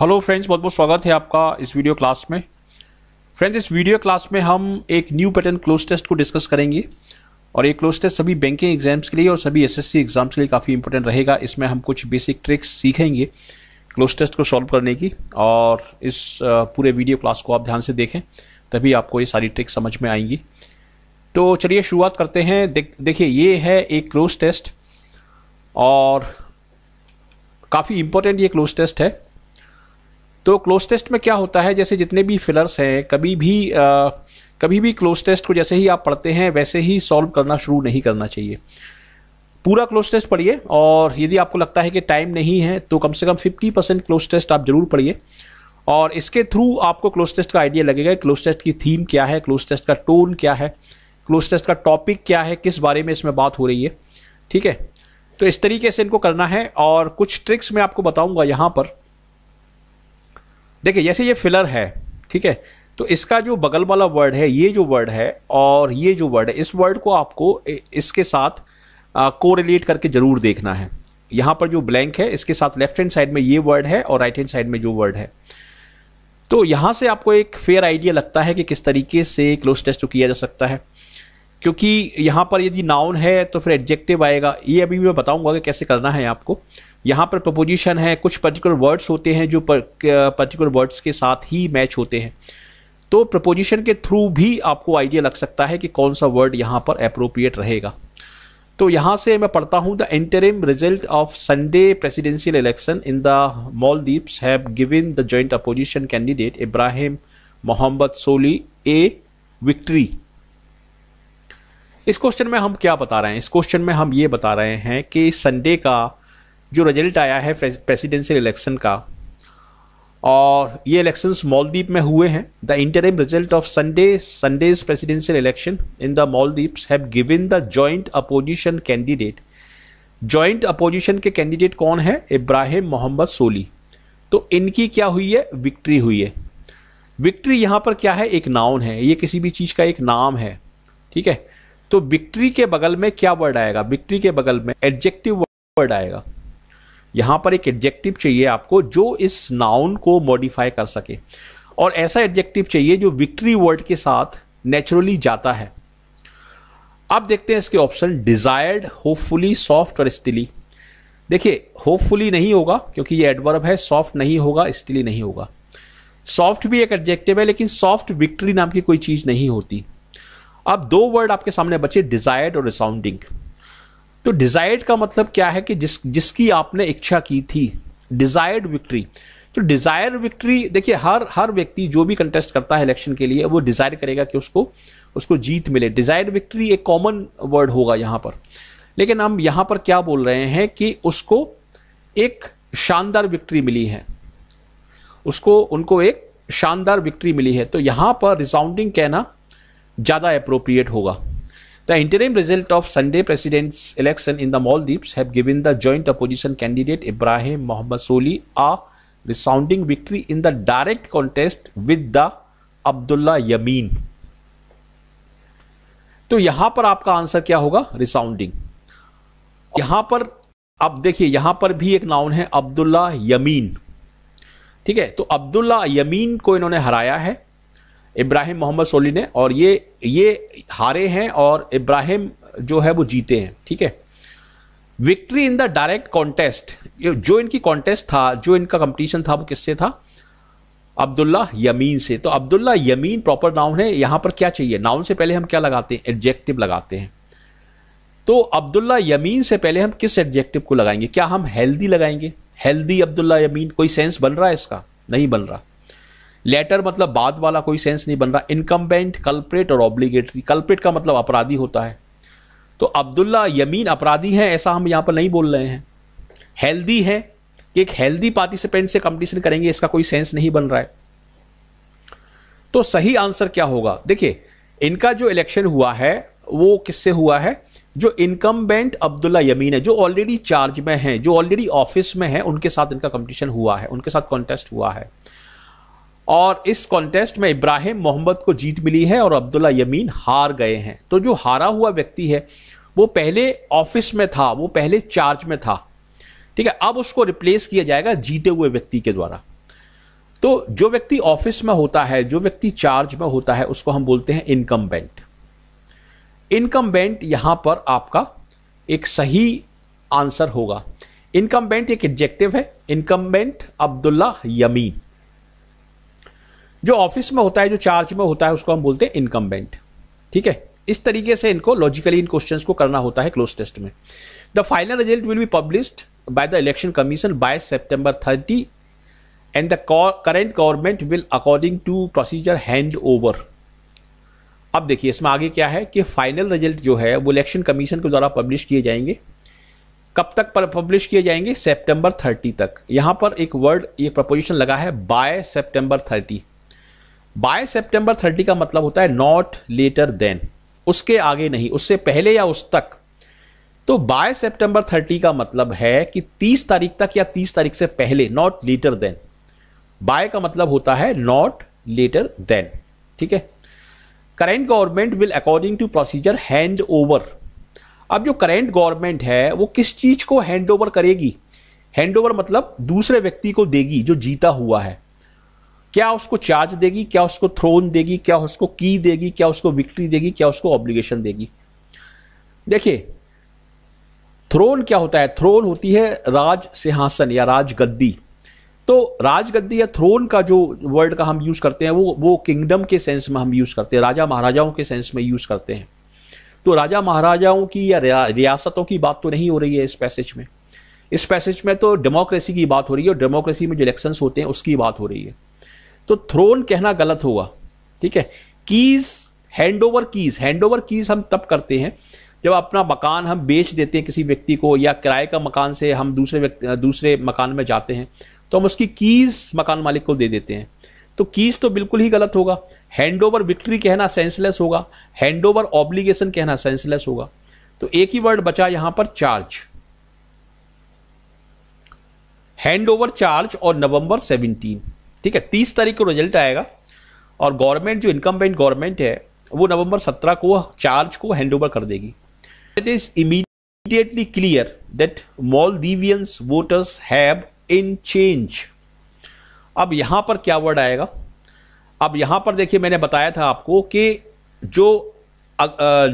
hello friends बहुत बहुत स्वागत है आपका इस वीडियो क्लास में फ्रेंड्स इस वीडियो क्लास में हम एक न्यू पैटर्न क्लोज टेस्ट को डिस्कस करेंगे और ये क्लोज टेस्ट सभी बैंकिंग एग्जाम्स के लिए और सभी एसएससी एग्जाम्स के लिए काफ़ी इंपॉर्टेंट रहेगा इसमें हम कुछ बेसिक ट्रिक्स सीखेंगे क्लोज टेस्ट को सॉल्व करने की और इस पूरे वीडियो क्लास को आप ध्यान से देखें तभी आपको ये सारी ट्रिक्स समझ में आएंगी तो चलिए शुरुआत करते हैं देखिए ये है एक क्लोज टेस्ट और काफ़ी इंपॉर्टेंट ये क्लोज टेस्ट है तो क्लोज टेस्ट में क्या होता है जैसे जितने भी फिलर्स हैं कभी भी आ, कभी भी क्लोज टेस्ट को जैसे ही आप पढ़ते हैं वैसे ही सॉल्व करना शुरू नहीं करना चाहिए पूरा क्लोज टेस्ट पढ़िए और यदि आपको लगता है कि टाइम नहीं है तो कम से कम 50 परसेंट क्लोज टेस्ट आप जरूर पढ़िए और इसके थ्रू आपको क्लोज टेस्ट का आइडिया लगेगा क्लोज टेस्ट की थीम क्या है क्लोज टेस्ट का टोन क्या है क्लोज टेस्ट का टॉपिक क्या है किस बारे में इसमें बात हो रही है ठीक है तो इस तरीके से इनको करना है और कुछ ट्रिक्स मैं आपको बताऊंगा यहाँ पर देखिए जैसे ये फिलर है ठीक है तो इसका जो बगल वाला वर्ड है ये जो वर्ड है और ये जो वर्ड है इस वर्ड को आपको इसके साथ को रिलेट करके ज़रूर देखना है यहाँ पर जो ब्लैंक है इसके साथ लेफ्ट हैंड साइड में ये वर्ड है और राइट हैंड साइड में जो वर्ड है तो यहाँ से आपको एक फेयर आइडिया लगता है कि किस तरीके से क्लोज टेस्ट किया जा सकता है क्योंकि यहाँ पर यदि नाउन है तो फिर एडजेक्टिव आएगा ये अभी मैं बताऊंगा कि कैसे करना है आपको यहाँ पर प्रपोजिशन है कुछ पर्टिकुलर वर्ड्स होते हैं जो पर्टिकुलर वर्ड्स के साथ ही मैच होते हैं तो प्रपोजिशन के थ्रू भी आपको आइडिया लग सकता है कि कौन सा वर्ड यहाँ पर अप्रोप्रिएट रहेगा तो यहाँ से मैं पढ़ता हूँ the interim result of Sunday presidential election in the deeps have given the joint opposition candidate Ibrahim Mohamed Solih a victory इस क्वेश्चन में हम क्या बता रहे हैं इस क्वेश्चन में हम ये बता रहे हैं कि संडे का जो रिजल्ट आया है प्रेसिडेंशियल इलेक्शन का और ये इलेक्शंस मालदीप में हुए हैं the interim result of Sunday Sunday's presidential election in the Maldives have given the joint opposition candidate joint opposition के कैंडिडेट कौन है इब्राहिम मोहम्मद सोली तो इनकी क्या हुई है विक्ट्री हुई है विक्ट्री यहाँ पर क्या है एक नाउन है ये किसी भी चीज़ का एक नाम है ठीक है तो विक्ट्री के बगल में क्या वर्ड आएगा विक्ट्री के बगल में एडजेक्टिव वर्ड आएगा यहां पर एक एडजेक्टिव चाहिए आपको जो इस नाउन को मॉडिफाई कर सके और ऐसा एडजेक्टिव चाहिए जो विक्ट्री वर्ड के साथ नेचुरली जाता है आप देखते हैं इसके ऑप्शन डिजायर्ड होपफुली सॉफ्ट और स्टिली देखिए होपफुली नहीं होगा क्योंकि ये एडवर्ब है सॉफ्ट नहीं होगा स्टिली नहीं होगा सॉफ्ट भी एक एडजेक्टिव है लेकिन सॉफ्ट विक्ट्री नाम की कोई चीज़ नहीं होती अब दो वर्ड आपके सामने बचे डिजायर्ड और रिसाउंडिंग तो डिजायर्ड का मतलब क्या है कि जिस जिसकी आपने इच्छा की थी डिजायर्ड विक्ट्री तो डिजायर विक्ट्री देखिए हर हर व्यक्ति जो भी कंटेस्ट करता है इलेक्शन के लिए वो डिजायर करेगा कि उसको उसको जीत मिले डिजायर विक्ट्री एक कॉमन वर्ड होगा यहाँ पर लेकिन हम यहाँ पर क्या बोल रहे हैं कि उसको एक शानदार विक्ट्री मिली है उसको उनको एक शानदार विक्ट्री मिली है तो यहाँ पर रिजाउंडिंग कहना ज़्यादा अप्रोप्रिएट होगा The interim result of Sunday president's election in the Maldives have given the joint opposition candidate Ibrahim Mohamed Soli a resounding victory in the direct contest with the Abdullah Yamin तो यहां पर आपका आंसर क्या होगा resounding यहां पर अब देखिए यहां पर भी एक नाउन है अब्दुल्ला यमीन ठीक है तो अब्दुल्ला यमीन को इन्होंने हराया है इब्राहिम मोहम्मद सोली ने और ये ये हारे हैं और इब्राहिम जो है वो जीते हैं ठीक है victory in the direct contest जो इनकी कॉन्टेस्ट था जो इनका कंपटीशन था वो किससे था अब्दुल्ला यमीन से तो अब्दुल्ला यमीन प्रॉपर नाउन है यहां पर क्या चाहिए नाउन से पहले हम क्या लगाते हैं एडजेक्टिव लगाते हैं तो अब्दुल्ला यमीन से पहले हम किस एडजेक्टिव को लगाएंगे क्या हम हेल्दी लगाएंगे हेल्दी अब्दुल्ला यमीन कोई सेंस बन रहा है इसका नहीं बन रहा लेटर मतलब बाद वाला कोई सेंस नहीं बन रहा इनकम्बेंट कल्प्रेट और ऑब्लिगेटरी कल्प्रेट का मतलब अपराधी होता है तो अब्दुल्ला यमीन अपराधी हैं ऐसा हम यहाँ पर नहीं बोल रहे हैं हेल्दी है कि एक हेल्दी पार्टिसिपेंट से कंपटीशन करेंगे इसका कोई सेंस नहीं बन रहा है तो सही आंसर क्या होगा देखिए इनका जो इलेक्शन हुआ है वो किससे हुआ है जो इनकम्बेंट अब्दुल्ला यमीन है जो ऑलरेडी चार्ज में हैं जो ऑलरेडी ऑफिस में हैं उनके साथ इनका कंपटीशन हुआ है उनके साथ कॉन्टेस्ट हुआ है और इस कॉन्टेस्ट में इब्राहिम मोहम्मद को जीत मिली है और अब्दुल्ला यमीन हार गए हैं तो जो हारा हुआ व्यक्ति है वो पहले ऑफिस में था वो पहले चार्ज में था ठीक है अब उसको रिप्लेस किया जाएगा जीते हुए व्यक्ति के द्वारा तो जो व्यक्ति ऑफिस में होता है जो व्यक्ति चार्ज में होता है उसको हम बोलते हैं इनकम बेंट इनकम बेंट यहां पर आपका एक सही आंसर होगा इनकम बेंट एक एडजेक्टिव है इनकम बेंट अब्दुल्ला यमीन जो ऑफिस में होता है जो चार्ज में होता है उसको हम बोलते हैं इनकम्बेंट ठीक है इस तरीके से इनको लॉजिकली इन क्वेश्चन को करना होता है क्लोज टेस्ट में the final result will be published by the election commission by September thirty and the current government will according to procedure hand over अब देखिए इसमें आगे क्या है कि फाइनल रिजल्ट जो है वो इलेक्शन कमीशन के द्वारा पब्लिश किए जाएंगे कब तक पर पब्लिश किए जाएंगे सेप्टेंबर 30 तक यहाँ पर एक वर्ड ये प्रपोजिशन लगा है by September thirty by September thirty का मतलब होता है नॉट लेटर देन उसके आगे नहीं उससे पहले या उस तक तो बाय सेप्टेंबर थर्टी का मतलब है कि तीस तारीख तक या तीस तारीख से पहले नॉट लेटर देन बाय का मतलब होता है नॉट लेटर देन ठीक है current government will according to procedure hand over अब जो करेंट गवर्नमेंट है वो किस चीज को हैंड ओवर करेगी हैंड ओवर मतलब दूसरे व्यक्ति को देगी जो जीता हुआ है क्या उसको चार्ज देगी क्या उसको थ्रोन देगी क्या उसको की देगी क्या उसको विक्ट्री देगी क्या उसको ऑब्लिगेशन देगी देखिए थ्रोन क्या होता है थ्रोन होती है राज सिंहासन या राजगद्दी तो राजगद्दी या थ्रोन का जो वर्ड का हम यूज़ करते हैं वो वो किंगडम के सेंस में हम यूज़ करते हैं राजा महाराजाओं के सेंस में यूज़ करते हैं तो राजा महाराजाओं की या रियासतों की बात तो नहीं हो रही है इस पैसेज में इस पैसेज में तो डेमोक्रेसी की बात हो रही है और डेमोक्रेसी में जो इलेक्शंस होते हैं उसकी बात हो रही है तो थ्रोन कहना गलत होगा ठीक है keys hand over keys hand over keys हम तब करते हैं जब अपना मकान हम बेच देते हैं किसी व्यक्ति को या किराए का मकान से हम दूसरे व्यक्ति दूसरे मकान में जाते हैं तो हम उसकी कीज मकान मालिक को दे देते हैं तो कीज तो बिल्कुल ही गलत होगा हैंड ओवर विक्ट्री कहना सेंसलेस होगा हैंड ओवर ऑब्लिगेशन कहना सेंसलेस होगा तो एक ही वर्ड बचा यहां पर चार्ज हैंड ओवर चार्ज और नवंबर सेवनटीन ठीक है तीस तारीख को रिजल्ट आएगा और गवर्नमेंट जो इनकम बैंक गवर्नमेंट है वो नवंबर सत्रह को चार्ज को हैंड ओवर कर देगी it is immediately clear that Maldivians voters have in change अब यहां पर क्या वर्ड आएगा अब यहां पर देखिए मैंने बताया था आपको कि जो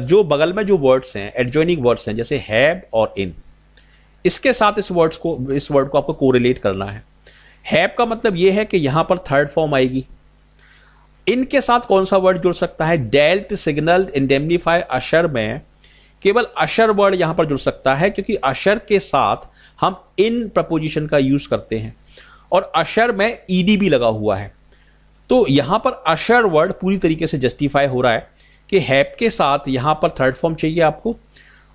जो बगल में जो वर्ड्स हैं एडजॉइनिंग वर्ड्स हैं जैसे हैव और इन इसके साथ इस वर्ड्स को इस वर्ड को आपको कोरिलेट करना है हैप का मतलब यह है कि यहां पर थर्ड फॉर्म आएगी इनके साथ कौन सा वर्ड जुड़ सकता है डेल्ट सिग्नल इंडेमनीफाई अशर में केवल अशर वर्ड यहां पर जुड़ सकता है क्योंकि अशर के साथ हम इन प्रपोजिशन का यूज करते हैं और अशर में ईडी भी लगा हुआ है तो यहां पर अशर वर्ड पूरी तरीके से जस्टिफाई हो रहा है कि हैप के साथ यहां पर थर्ड फॉर्म चाहिए आपको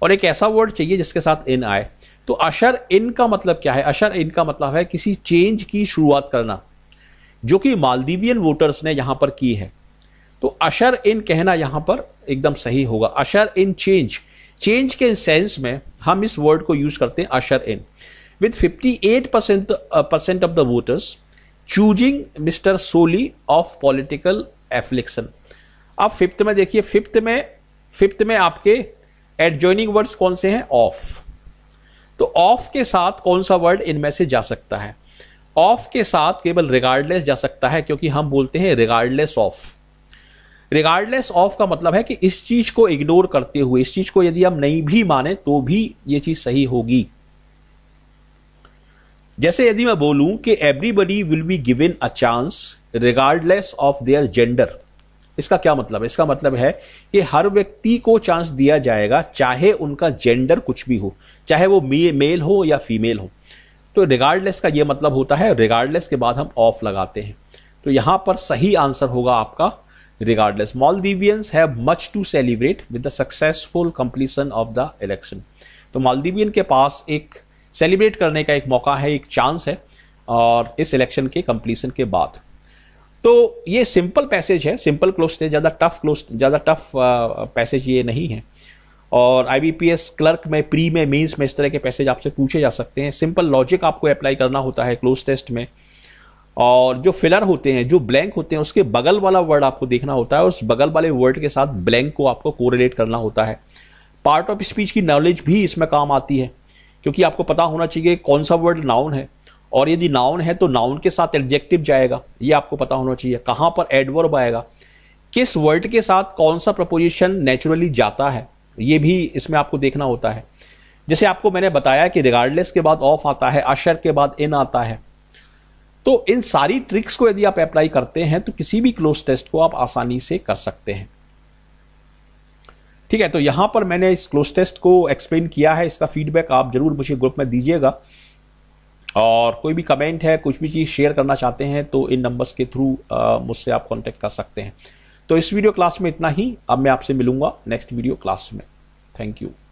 और एक ऐसा वर्ड चाहिए जिसके साथ इन आए तो अशर इन का मतलब क्या है अशर इन का मतलब है किसी चेंज की शुरुआत करना जो कि मालदीवियन वोटर्स ने यहां पर की है तो अशर इन कहना यहां पर एकदम सही होगा अशर इन चेंज चेंज के सेंस में हम इस वर्ड को यूज करते हैं usher in with 58 percent percent of the voters choosing mister Solih of political affliction अब फिफ्थ में देखिए फिफ्थ में फिफ्थ में आपके एडजॉइनिंग वर्ड्स कौन से हैं ऑफ तो ऑफ के साथ कौन सा वर्ड इनमें से जा सकता है ऑफ के साथ केवल रिगार्डलेस जा सकता है क्योंकि हम बोलते हैं रिगार्डलेस ऑफ रिगार्डलेस ऑफ का मतलब है कि इस चीज को इग्नोर करते हुए इस चीज को यदि हम नहीं भी माने तो भी ये चीज सही होगी जैसे यदि मैं बोलूं कि everybody will be given a chance regardless of their gender इसका क्या मतलब है इसका मतलब है कि हर व्यक्ति को चांस दिया जाएगा चाहे उनका जेंडर कुछ भी हो चाहे वो मे, मेल हो या फीमेल हो तो रिगार्डलेस का ये मतलब होता है रिगार्डलेस के बाद हम ऑफ लगाते हैं तो यहाँ पर सही आंसर होगा आपका regardless Maldivians have much to celebrate with the successful completion of the election तो मालदीवियन के पास एक सेलिब्रेट करने का एक मौका है एक चांस है और इस इलेक्शन के कंप्लीसन के बाद तो ये सिंपल पैसेज है सिंपल क्लोज ज़्यादा टफ क्लोज ज़्यादा टफ पैसेज ये नहीं है और एस क्लर्क में प्री में मेंस में इस तरह के पैसेज आपसे पूछे जा सकते हैं सिंपल लॉजिक आपको अप्लाई करना होता है क्लोज टेस्ट में और जो फिलर होते हैं जो ब्लैंक होते हैं उसके बगल वाला वर्ड आपको देखना होता है उस बगल वाले वर्ड के साथ ब्लैंक को आपको कोरिलेट करना होता है पार्ट ऑफ स्पीच की नॉलेज भी इसमें काम आती है क्योंकि आपको पता होना चाहिए कौन सा वर्ड नाउन है और यदि नाउन है तो नाउन के साथ एडजेक्टिव जाएगा ये आपको पता होना चाहिए कहाँ पर एडवर्ब आएगा किस वर्ड के साथ कौन सा प्रपोजिशन नेचुरली जाता है ये भी इसमें आपको देखना होता है जैसे आपको मैंने बताया कि रिगार्डलेस के बाद ऑफ आता है अशर के बाद इन आता है तो इन सारी ट्रिक्स को यदि आप अप्लाई करते हैं तो किसी भी क्लोज टेस्ट को आप आसानी से कर सकते हैं ठीक है तो यहां पर मैंने इस क्लोज टेस्ट को एक्सप्लेन किया है इसका फीडबैक आप जरूर मुझे ग्रुप में दीजिएगा और कोई भी कमेंट है कुछ भी चीज़ शेयर करना चाहते हैं तो इन नंबर्स के थ्रू मुझसे आप कॉन्टेक्ट कर सकते हैं तो इस वीडियो क्लास में इतना ही अब मैं आपसे मिलूंगा नेक्स्ट वीडियो क्लास में थैंक यू